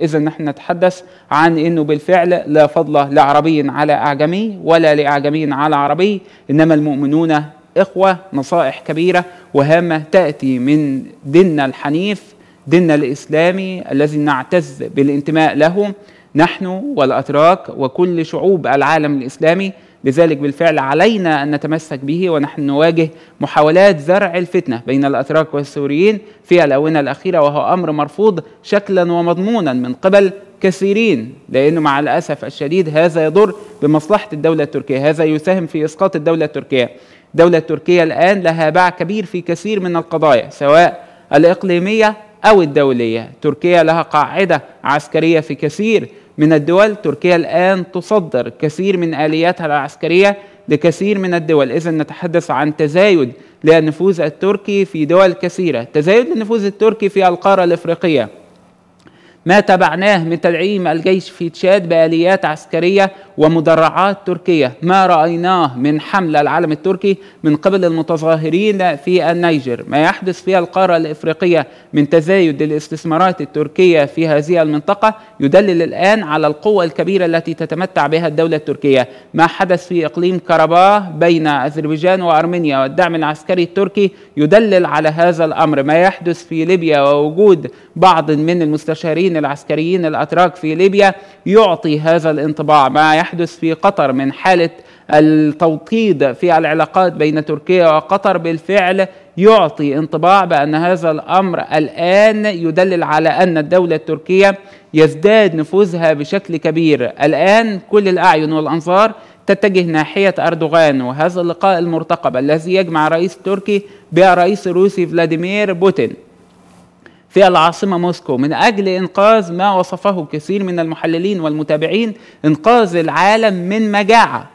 إذا نحن نتحدث عن أنه بالفعل لا فضل لعربي على أعجمي ولا لأعجمي على عربي إنما المؤمنون إخوة نصائح كبيرة وهامة تأتي من ديننا الحنيف ديننا الإسلامي الذي نعتز بالانتماء له نحن والأتراك وكل شعوب العالم الإسلامي لذلك بالفعل علينا أن نتمسك به ونحن نواجه محاولات زرع الفتنة بين الأتراك والسوريين في الآونة الأخيرة وهو أمر مرفوض شكلا ومضمونا من قبل كثيرين لأنه مع الأسف الشديد هذا يضر بمصلحة الدولة التركية هذا يساهم في إسقاط الدولة التركية الدولة التركية الآن لها باع كبير في كثير من القضايا سواء الإقليمية أو الدولية تركيا لها قاعدة عسكرية في كثير من الدول تركيا الآن تصدر كثير من آلياتها العسكرية لكثير من الدول إذا نتحدث عن تزايد للنفوذ التركي في دول كثيرة تزايد النفوذ التركي في القارة الإفريقية ما تبعناه من تدعيم الجيش في تشاد بآليات عسكرية ومدرعات تركية ما رأيناه من حملة العلم التركي من قبل المتظاهرين في النيجر ما يحدث في القارة الإفريقية من تزايد الاستثمارات التركية في هذه المنطقة يدلل الآن على القوة الكبيرة التي تتمتع بها الدولة التركية ما حدث في إقليم كرباه بين أذربيجان وأرمينيا والدعم العسكري التركي يدلل على هذا الأمر ما يحدث في ليبيا ووجود بعض من المستشارين العسكريين الأتراك في ليبيا يعطي هذا الانطباع ما يحدث في قطر من حاله التوطيد في العلاقات بين تركيا وقطر بالفعل يعطي انطباع بان هذا الامر الان يدلل على ان الدوله التركيه يزداد نفوذها بشكل كبير الان كل الاعين والانظار تتجه ناحيه اردوغان وهذا اللقاء المرتقب الذي يجمع رئيس تركي برئيس روسي فلاديمير بوتين في العاصمة موسكو من أجل إنقاذ ما وصفه كثير من المحللين والمتابعين إنقاذ العالم من مجاعة